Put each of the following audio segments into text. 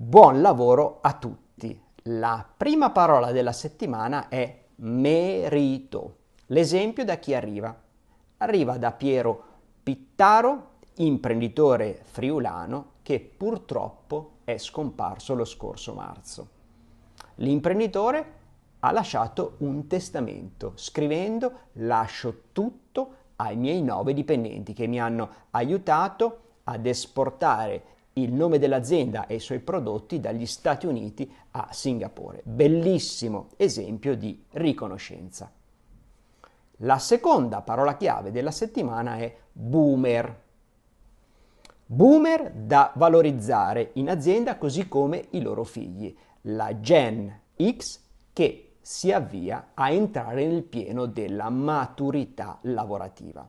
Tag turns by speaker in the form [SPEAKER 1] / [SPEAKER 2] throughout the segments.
[SPEAKER 1] Buon lavoro a tutti. La prima parola della settimana è merito. L'esempio da chi arriva? Arriva da Piero Pittaro, imprenditore friulano che purtroppo è scomparso lo scorso marzo. L'imprenditore ha lasciato un testamento scrivendo lascio tutto ai miei nove dipendenti che mi hanno aiutato ad esportare il nome dell'azienda e i suoi prodotti dagli Stati Uniti a Singapore. Bellissimo esempio di riconoscenza. La seconda parola chiave della settimana è boomer. Boomer da valorizzare in azienda così come i loro figli, la Gen X che si avvia a entrare nel pieno della maturità lavorativa.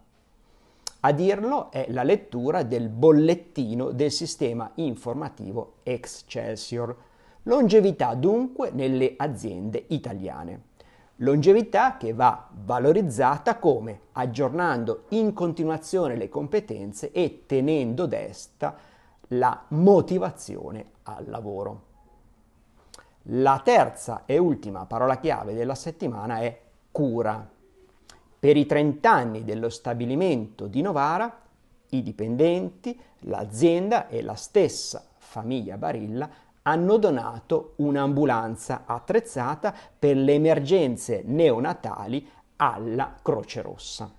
[SPEAKER 1] A dirlo è la lettura del bollettino del sistema informativo Excelsior. Longevità dunque nelle aziende italiane. Longevità che va valorizzata come aggiornando in continuazione le competenze e tenendo desta la motivazione al lavoro. La terza e ultima parola chiave della settimana è cura. Per i 30 anni dello stabilimento di Novara, i dipendenti, l'azienda e la stessa famiglia Barilla hanno donato un'ambulanza attrezzata per le emergenze neonatali alla Croce Rossa.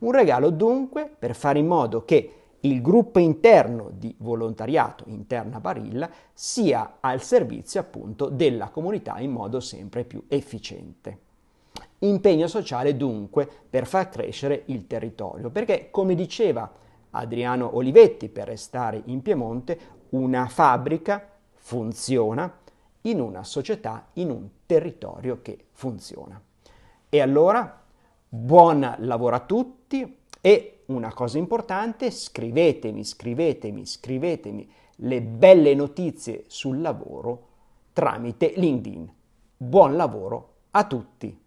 [SPEAKER 1] Un regalo dunque per fare in modo che il gruppo interno di volontariato interna Barilla sia al servizio appunto della comunità in modo sempre più efficiente. Impegno sociale dunque per far crescere il territorio, perché come diceva Adriano Olivetti, per restare in Piemonte, una fabbrica funziona in una società, in un territorio che funziona. E allora, buon lavoro a tutti e una cosa importante, scrivetemi, scrivetemi, scrivetemi le belle notizie sul lavoro tramite LinkedIn. Buon lavoro a tutti!